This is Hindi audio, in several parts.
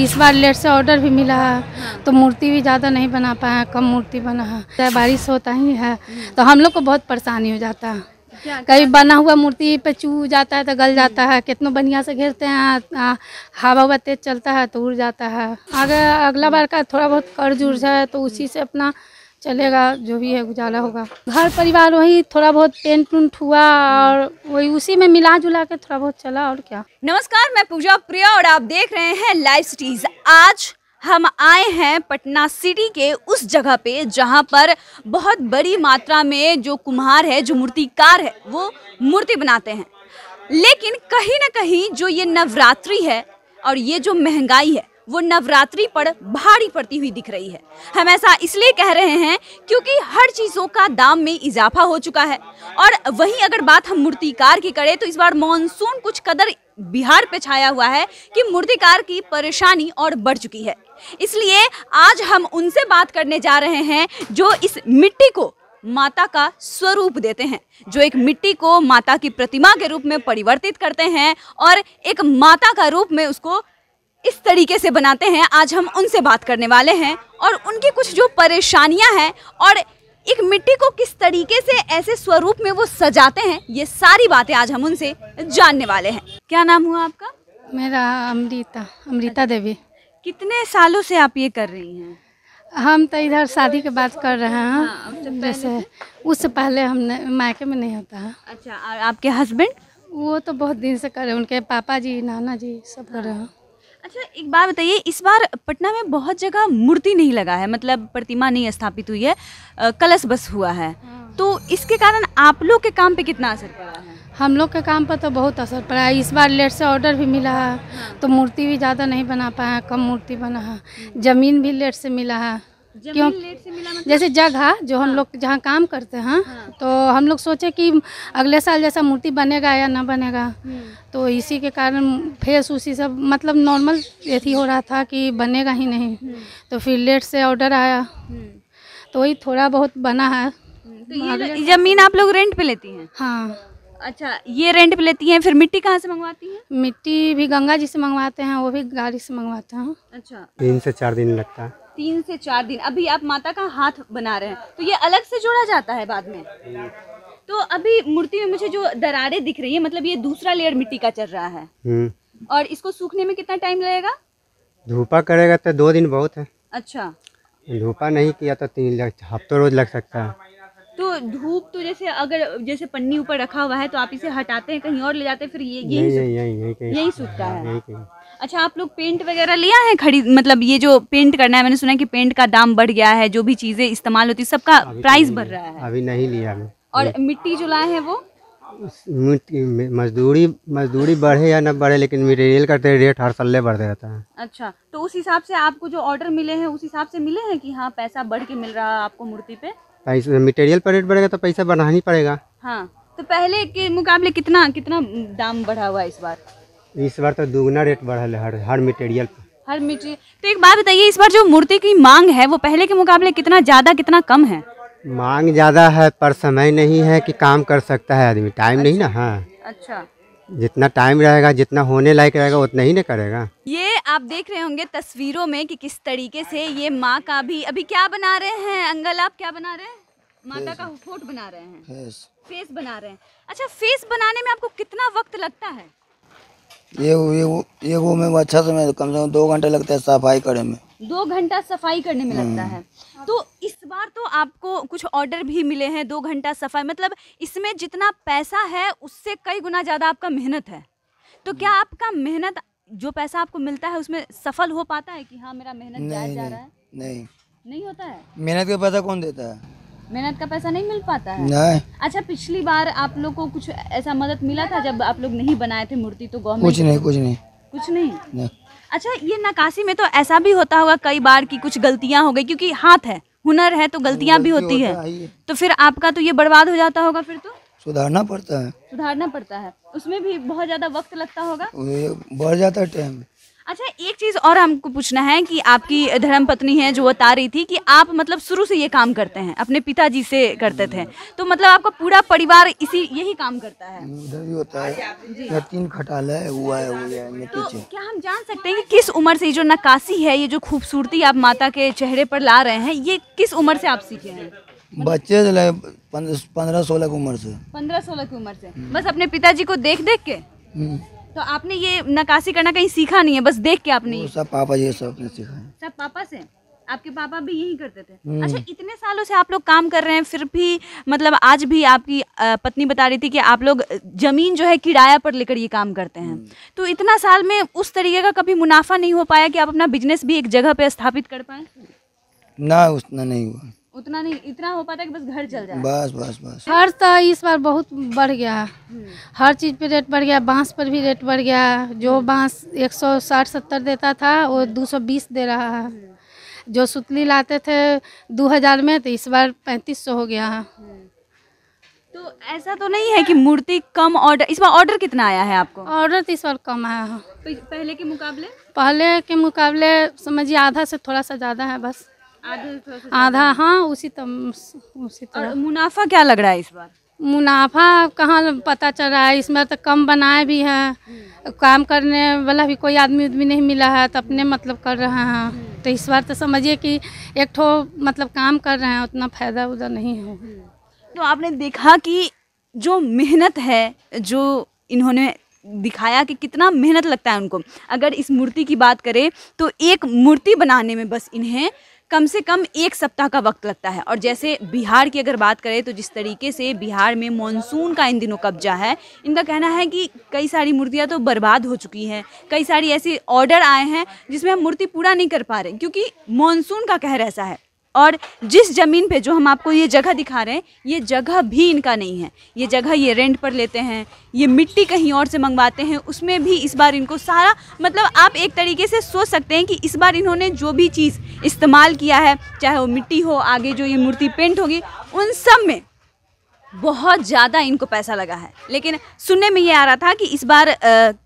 इस बार लेट से ऑर्डर भी मिला है हाँ। तो मूर्ति भी ज़्यादा नहीं बना पाया कम मूर्ति बना है चाहे बारिश होता ही है हम्म। तो हम लोग को बहुत परेशानी हो जाता है कभी बना हुआ मूर्ति पे चू जाता है तो गल हम्म। जाता है कितना बढ़िया से घेरते हैं हवा हुआ तेज चलता है तो उड़ जाता है अगर अगला बार का थोड़ा बहुत कर्ज उड़ है तो उसी से अपना चलेगा जो भी है गुजारा होगा घर परिवार वही थोड़ा बहुत पेंट उंट हुआ और वही उसी में मिला जुला के थोड़ा बहुत चला और क्या नमस्कार मैं पूजा प्रिया और आप देख रहे हैं लाइव सिटीज आज हम आए हैं पटना सिटी के उस जगह पे जहाँ पर बहुत बड़ी मात्रा में जो कुम्हार है जो मूर्तिकार है वो मूर्ति बनाते हैं लेकिन कहीं ना कहीं जो ये नवरात्रि है और ये जो महंगाई है वो नवरात्रि पर भारी पड़ती हुई दिख रही है हम ऐसा इसलिए कह रहे हैं क्योंकि हर चीज़ों का दाम में इजाफा हो चुका है और वहीं अगर बात हम मूर्तिकार की करें तो इस बार मानसून कुछ कदर बिहार पे छाया हुआ है कि मूर्तिकार की परेशानी और बढ़ चुकी है इसलिए आज हम उनसे बात करने जा रहे हैं जो इस मिट्टी को माता का स्वरूप देते हैं जो एक मिट्टी को माता की प्रतिमा के रूप में परिवर्तित करते हैं और एक माता का रूप में उसको किस तरीके से बनाते हैं आज हम उनसे बात करने वाले हैं और उनकी कुछ जो परेशानियां हैं और एक मिट्टी को किस तरीके से ऐसे स्वरूप में वो सजाते हैं ये सारी बातें आज हम उनसे जानने वाले हैं क्या नाम हुआ आपका मेरा अमृता अमृता अच्छा। देवी कितने सालों से आप ये कर रही हैं हम तो इधर शादी के बात कर रहे हैं हाँ, तो जैसे उससे पहले हमने मायके में नहीं होता है अच्छा और आपके हस्बैंड वो तो बहुत दिन से कर रहे हैं उनके पापा जी नाना जी सब कर रहे हैं अच्छा एक बात बताइए इस बार पटना में बहुत जगह मूर्ति नहीं लगा है मतलब प्रतिमा नहीं स्थापित हुई है कलश बस हुआ है हाँ। तो इसके कारण आप लोग के काम पे कितना असर पड़ा है हम लोग के काम पर तो बहुत असर पड़ा है इस बार लेट से ऑर्डर भी मिला है हाँ। तो मूर्ति भी ज़्यादा नहीं बना पाया कम मूर्ति बना है ज़मीन भी लेट से मिला है क्यों मतलब जैसे जगह हाँ, जो हम हाँ। लोग जहाँ काम करते हैं हाँ, तो हम लोग सोचे कि अगले साल जैसा मूर्ति बनेगा या ना बनेगा हम्म। तो इसी के कारण फेस उसी सब मतलब नॉर्मल यही हो रहा था कि बनेगा ही नहीं हम्म। तो फिर लेट से ऑर्डर आया हम्म। तो वही थोड़ा बहुत बना है तो जमीन आप लोग रेंट पे लेती हैं हाँ अच्छा ये रेंट पे लेती हैं फिर मिट्टी कहाँ से मंगवाती हैं मिट्टी भी गंगा जी से मंगवाते हैं वो भी गाड़ी से मंगवाते हैं अच्छा तीन से चार दिन लगता है तीन से चार दिन अभी आप माता का हाथ बना रहे हैं तो ये अलग से जोड़ा जाता है बाद में तो अभी मूर्ति में मुझे जो दरारें दिख रही है मतलब ये दूसरा लेयर मिट्टी का चल रहा है हम्म। और इसको सूखने में कितना टाइम लगेगा धूपा करेगा तो दो दिन बहुत है अच्छा धूपा नहीं किया तो तीन हफ्तों रोज लग सकता है तो धूप तो जैसे अगर जैसे पन्नी ऊपर रखा हुआ है तो आप इसे हटाते हैं कहीं और ले जाते हैं फिर ये यही यही सूखता है अच्छा आप लोग पेंट वगैरह लिया है खरीद मतलब ये जो पेंट करना है मैंने सुना है कि पेंट का दाम बढ़ गया है जो भी चीज़ें इस्तेमाल होती है सबका प्राइस तो बढ़ रहा है अभी नहीं लिया है और मिट्टी जो लाए हैं वो मजदूरी मजदूरी बढ़े या ना बढ़े लेकिन मटेरियल का रेट तो हर साल बढ़ते रहता है अच्छा तो उस हिसाब से आपको जो ऑर्डर मिले हैं उस हिसाब से मिले हैं कि हाँ पैसा बढ़ के मिल रहा है आपको मूर्ति पे पैसा मटेरियल पर रेट बढ़ेगा तो पैसा बढ़ाना ही पड़ेगा हाँ तो पहले के मुकाबले कितना कितना दाम बढ़ा हुआ है इस बार इस बार तो दुगना रेट बढ़ा है हर हर मटेरियल हर मटेरियल तो एक बात बताइए इस बार जो मूर्ति की मांग है वो पहले के मुकाबले कितना ज़्यादा कितना कम है मांग ज़्यादा है पर समय नहीं है कि काम कर सकता है आदमी टाइम अच्छा, नहीं ना अच्छा। हाँ अच्छा जितना टाइम रहेगा जितना होने लायक रहेगा उतना ही ना करेगा ये आप देख रहे होंगे तस्वीरों में कि किस तरीके से ये माँ का भी अभी क्या बना रहे हैं अंगल आप क्या बना रहे हैं माता का फोट बना रहे हैं फेस बना रहे हैं अच्छा फेस बनाने में आपको कितना वक्त लगता है ये ये वो अच्छा मैं अच्छा समय कम से कम दो घंटे लगते हैं सफाई करने में दो घंटा सफाई करने में लगता हम्म। है तो इस बार तो आपको कुछ ऑर्डर भी मिले हैं दो घंटा सफाई मतलब इसमें जितना पैसा है उससे कई गुना ज़्यादा आपका मेहनत है तो क्या हम्म। आपका मेहनत जो पैसा आपको मिलता है उसमें सफल हो पाता है कि हाँ मेरा मेहनत जा रहा है नहीं नहीं होता है मेहनत का पैसा कौन देता है मेहनत का पैसा नहीं मिल पाता है नहीं अच्छा पिछली बार आप लोग को कुछ ऐसा मदद मिला था जब आप लोग नहीं बनाए थे मूर्ति तो गौ कुछ नहीं कुछ नहीं कुछ नहीं, नहीं। अच्छा ये नकाशी में तो ऐसा भी होता होगा कई बार की कुछ गलतियाँ हो गई क्योंकि हाथ है हुनर है तो गलतियाँ भी होती है तो फिर आपका तो ये बर्बाद हो जाता होगा फिर तो सुधारना पड़ता है सुधारना पड़ता है उसमें भी बहुत ज्यादा वक्त लगता होगा बढ़ जाता है टाइम अच्छा एक चीज और हमको पूछना है कि आपकी धर्म पत्नी है जो बता रही थी कि आप मतलब शुरू से ये काम करते हैं अपने पिताजी से करते थे तो मतलब आपका पूरा परिवार इसी यही काम करता है उधर भी होता है तीन खटाल है हुआ है हुआ है तो क्या हम जान सकते हैं कि किस उम्र से जो नक्काशी है ये जो खूबसूरती आप माता के चेहरे पर ला रहे हैं ये किस उम्र से आप सीखे हैं बच्चे पंद्रह सोलह की उम्र से पंद्रह सोलह की उम्र से बस अपने पिताजी को देख देख के हम्म। तो आपने ये नकाशी करना कहीं सीखा नहीं है बस देख के आपने सब पापा ये सब ने सीखा है सब पापा से आपके पापा भी यही करते थे हम्म। अच्छा इतने सालों से आप लोग काम कर रहे हैं फिर भी मतलब आज भी आपकी पत्नी बता रही थी कि आप लोग जमीन जो है किराया पर लेकर ये काम करते हैं हम्म। तो इतना साल में उस तरीके का कभी मुनाफा नहीं हो पाया कि आप अपना बिजनेस भी एक जगह पे स्थापित कर पाए ना उतना नहीं हुआ उतना नहीं इतना हो पाता है कि बस घर चल जाए बस बस बस हर तो इस बार बहुत बढ़ गया हर चीज़ पे रेट बढ़ गया बांस पर भी रेट बढ़ गया जो बांस 160 70 देता था वो 220 दे रहा है जो सुतली लाते थे 2000 में तो इस बार 3500 हो गया है तो ऐसा तो नहीं है कि मूर्ति कम ऑर्डर इस बार ऑर्डर कितना आया है आपको ऑर्डर तो इस बार कम आया है पहले के मुकाबले पहले के मुकाबले समझिए आधा से थोड़ा सा ज़्यादा है बस तो आधा हाँ उसी तम उसी तरह मुनाफा क्या लग रहा है इस बार मुनाफा कहाँ पता चल रहा है इसमें तो कम बनाए भी हैं काम करने वाला भी कोई आदमी उदमी नहीं मिला है तो अपने मतलब कर रहे हैं तो इस बार तो समझिए कि एक ठो मतलब काम कर रहे हैं उतना फ़ायदा उधर नहीं है तो आपने देखा कि जो मेहनत है जो इन्होंने दिखाया कि कितना मेहनत लगता है उनको अगर इस मूर्ति की बात करें तो एक मूर्ति बनाने में बस इन्हें कम से कम एक सप्ताह का वक्त लगता है और जैसे बिहार की अगर बात करें तो जिस तरीके से बिहार में मानसून का इन दिनों कब्जा है इनका कहना है कि कई सारी मूर्तियाँ तो बर्बाद हो चुकी हैं कई सारी ऐसे ऑर्डर आए हैं जिसमें हम मूर्ति पूरा नहीं कर पा रहे क्योंकि मानसून का कहर ऐसा है और जिस ज़मीन पे जो हम आपको ये जगह दिखा रहे हैं ये जगह भी इनका नहीं है ये जगह ये रेंट पर लेते हैं ये मिट्टी कहीं और से मंगवाते हैं उसमें भी इस बार इनको सारा मतलब आप एक तरीके से सोच सकते हैं कि इस बार इन्होंने जो भी चीज़ इस्तेमाल किया है चाहे वो मिट्टी हो आगे जो ये मूर्ति पेंट होगी उन सब में बहुत ज़्यादा इनको पैसा लगा है लेकिन सुनने में ये आ रहा था कि इस बार आ,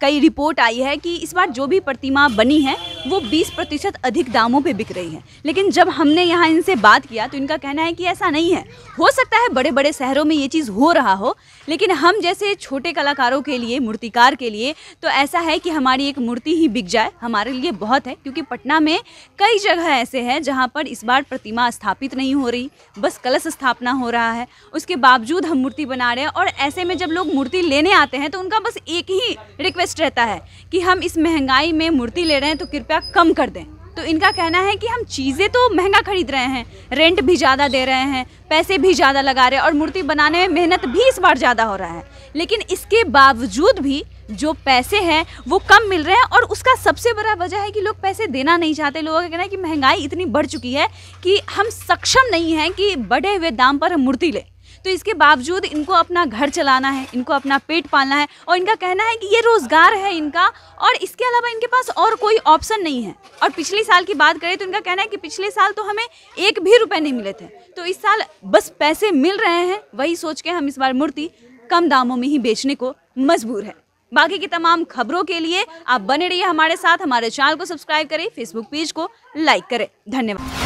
कई रिपोर्ट आई है कि इस बार जो भी प्रतिमा बनी है वो 20 प्रतिशत अधिक दामों पे बिक रही है लेकिन जब हमने यहाँ इनसे बात किया तो इनका कहना है कि ऐसा नहीं है हो सकता है बड़े बड़े शहरों में ये चीज़ हो रहा हो लेकिन हम जैसे छोटे कलाकारों के लिए मूर्तिकार के लिए तो ऐसा है कि हमारी एक मूर्ति ही बिक जाए हमारे लिए बहुत है क्योंकि पटना में कई जगह ऐसे हैं जहाँ पर इस बार प्रतिमा स्थापित नहीं हो रही बस कलश स्थापना हो रहा है उसके बावजूद बावजूद हम मूर्ति बना रहे हैं और ऐसे में जब लोग मूर्ति लेने आते हैं तो उनका बस एक ही रिक्वेस्ट रहता है कि हम इस महंगाई में मूर्ति ले रहे हैं तो कृपया कम कर दें तो इनका कहना है कि हम चीज़ें तो महंगा खरीद रहे हैं रेंट भी ज़्यादा दे रहे हैं पैसे भी ज़्यादा लगा रहे हैं और मूर्ति बनाने में मेहनत भी इस बार ज़्यादा हो रहा है लेकिन इसके बावजूद भी जो पैसे हैं वो कम मिल रहे हैं और उसका सबसे बड़ा वजह है कि लोग पैसे देना नहीं चाहते लोगों का कहना है कि महंगाई इतनी बढ़ चुकी है कि हम सक्षम नहीं हैं कि बढ़े हुए दाम पर हम मूर्ति लें तो इसके बावजूद इनको अपना घर चलाना है इनको अपना पेट पालना है और इनका कहना है कि ये रोज़गार है इनका और इसके अलावा इनके पास और कोई ऑप्शन नहीं है और पिछले साल की बात करें तो इनका कहना है कि पिछले साल तो हमें एक भी रुपये नहीं मिले थे तो इस साल बस पैसे मिल रहे हैं वही सोच के हम इस बार मूर्ति कम दामों में ही बेचने को मजबूर है बाकी की तमाम खबरों के लिए आप बने रहिए हमारे साथ हमारे चैनल को सब्सक्राइब करें फेसबुक पेज को लाइक करें धन्यवाद